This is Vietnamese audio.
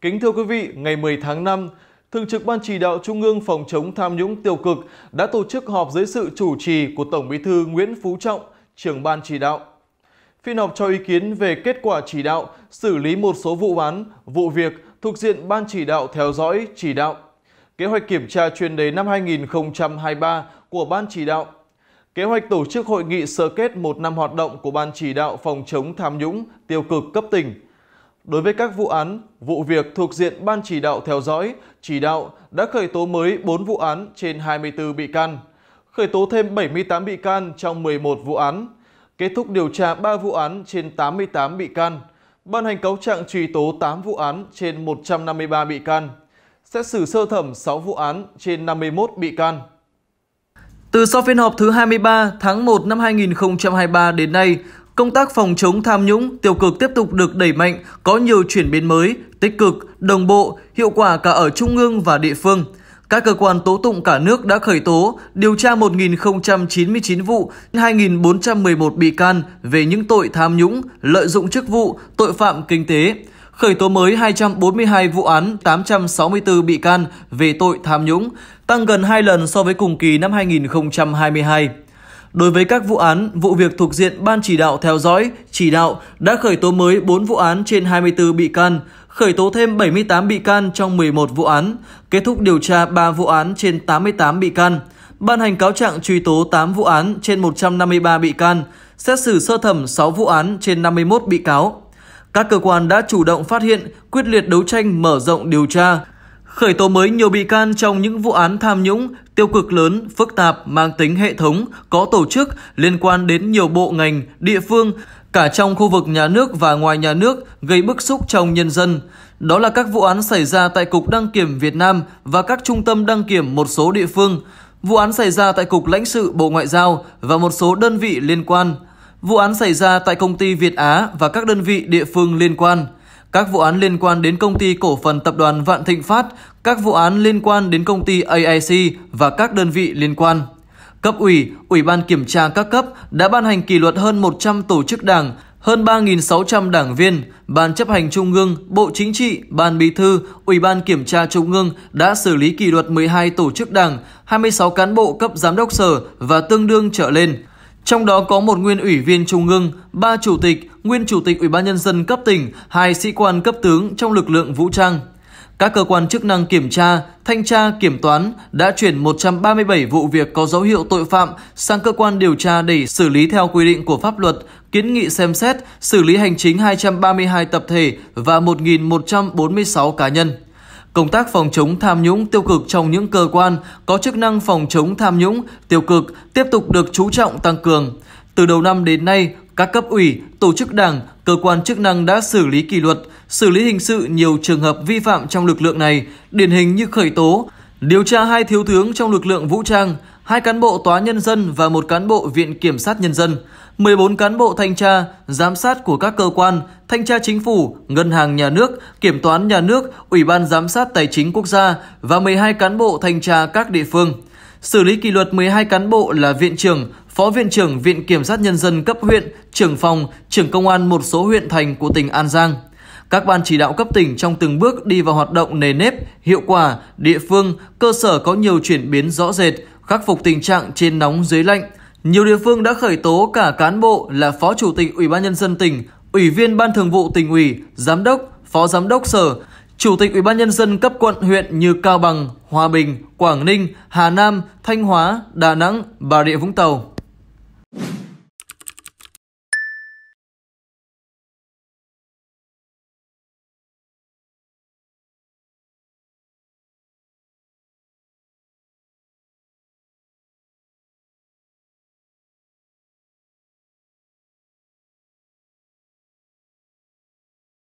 Kính thưa quý vị, ngày 10 tháng 5, Thường trực Ban chỉ đạo Trung ương phòng chống tham nhũng tiêu cực đã tổ chức họp dưới sự chủ trì của Tổng Bí thư Nguyễn Phú Trọng, trưởng ban chỉ đạo. Phiên họp cho ý kiến về kết quả chỉ đạo, xử lý một số vụ án, vụ việc thuộc diện Ban chỉ đạo theo dõi, chỉ đạo. Kế hoạch kiểm tra chuyên đề năm 2023 của Ban chỉ đạo. Kế hoạch tổ chức hội nghị sơ kết một năm hoạt động của Ban chỉ đạo phòng chống tham nhũng tiêu cực cấp tỉnh Đối với các vụ án, vụ việc thuộc diện Ban chỉ đạo theo dõi, chỉ đạo đã khởi tố mới 4 vụ án trên 24 bị can, khởi tố thêm 78 bị can trong 11 vụ án, kết thúc điều tra 3 vụ án trên 88 bị can, ban hành cáo trạng truy tố 8 vụ án trên 153 bị can, xét xử sơ thẩm 6 vụ án trên 51 bị can. Từ sau phiên họp thứ 23 tháng 1 năm 2023 đến nay, Công tác phòng chống tham nhũng, tiêu cực tiếp tục được đẩy mạnh, có nhiều chuyển biến mới, tích cực, đồng bộ, hiệu quả cả ở trung ương và địa phương. Các cơ quan tố tụng cả nước đã khởi tố, điều tra 1.099 vụ, 2.411 bị can về những tội tham nhũng, lợi dụng chức vụ, tội phạm kinh tế, khởi tố mới 242 vụ án 864 bị can về tội tham nhũng, tăng gần 2 lần so với cùng kỳ năm 2022. Đối với các vụ án, vụ việc thuộc diện Ban chỉ đạo theo dõi, chỉ đạo đã khởi tố mới 4 vụ án trên 24 bị can, khởi tố thêm 78 bị can trong 11 vụ án, kết thúc điều tra 3 vụ án trên 88 bị can, ban hành cáo trạng truy tố 8 vụ án trên 153 bị can, xét xử sơ thẩm 6 vụ án trên 51 bị cáo. Các cơ quan đã chủ động phát hiện, quyết liệt đấu tranh mở rộng điều tra, khởi tố mới nhiều bị can trong những vụ án tham nhũng, tiêu cực lớn, phức tạp, mang tính hệ thống, có tổ chức, liên quan đến nhiều bộ ngành, địa phương, cả trong khu vực nhà nước và ngoài nhà nước, gây bức xúc trong nhân dân. Đó là các vụ án xảy ra tại Cục Đăng Kiểm Việt Nam và các trung tâm đăng kiểm một số địa phương, vụ án xảy ra tại Cục Lãnh sự Bộ Ngoại giao và một số đơn vị liên quan, vụ án xảy ra tại Công ty Việt Á và các đơn vị địa phương liên quan – các vụ án liên quan đến công ty cổ phần tập đoàn Vạn Thịnh Phát, các vụ án liên quan đến công ty AIC và các đơn vị liên quan. Cấp ủy, Ủy ban kiểm tra các cấp đã ban hành kỷ luật hơn 100 tổ chức đảng, hơn 3.600 đảng viên, Ban chấp hành Trung ương, Bộ Chính trị, Ban Bí thư, Ủy ban Kiểm tra Trung ương đã xử lý kỷ luật 12 tổ chức đảng, 26 cán bộ cấp giám đốc sở và tương đương trở lên. Trong đó có một nguyên ủy viên Trung ương, ba chủ tịch, nguyên chủ tịch Ủy ban nhân dân cấp tỉnh, hai sĩ quan cấp tướng trong lực lượng vũ trang. Các cơ quan chức năng kiểm tra, thanh tra, kiểm toán đã chuyển 137 vụ việc có dấu hiệu tội phạm sang cơ quan điều tra để xử lý theo quy định của pháp luật, kiến nghị xem xét, xử lý hành chính 232 tập thể và 1.146 cá nhân. Công tác phòng chống tham nhũng tiêu cực trong những cơ quan có chức năng phòng chống tham nhũng tiêu cực tiếp tục được chú trọng tăng cường. Từ đầu năm đến nay, các cấp ủy, tổ chức đảng, cơ quan chức năng đã xử lý kỷ luật, xử lý hình sự nhiều trường hợp vi phạm trong lực lượng này, điển hình như khởi tố, điều tra hai thiếu tướng trong lực lượng vũ trang, hai cán bộ tòa nhân dân và một cán bộ viện kiểm sát nhân dân, 14 cán bộ thanh tra, giám sát của các cơ quan, thanh tra chính phủ, ngân hàng nhà nước, kiểm toán nhà nước, ủy ban giám sát tài chính quốc gia và 12 cán bộ thanh tra các địa phương xử lý kỷ luật 12 cán bộ là viện trưởng, phó viện trưởng Viện Kiểm sát Nhân dân cấp huyện, trưởng phòng, trưởng công an một số huyện thành của tỉnh An Giang. Các ban chỉ đạo cấp tỉnh trong từng bước đi vào hoạt động nề nếp, hiệu quả, địa phương, cơ sở có nhiều chuyển biến rõ rệt, khắc phục tình trạng trên nóng dưới lạnh. Nhiều địa phương đã khởi tố cả cán bộ là phó chủ tịch Ủy ban nhân dân tỉnh, ủy viên ban thường vụ tỉnh ủy, giám đốc, phó giám đốc sở Chủ tịch Ủy ban nhân dân cấp quận huyện như Cao Bằng, Hòa Bình, Quảng Ninh, Hà Nam, Thanh Hóa, Đà Nẵng, Bà Rịa Vũng Tàu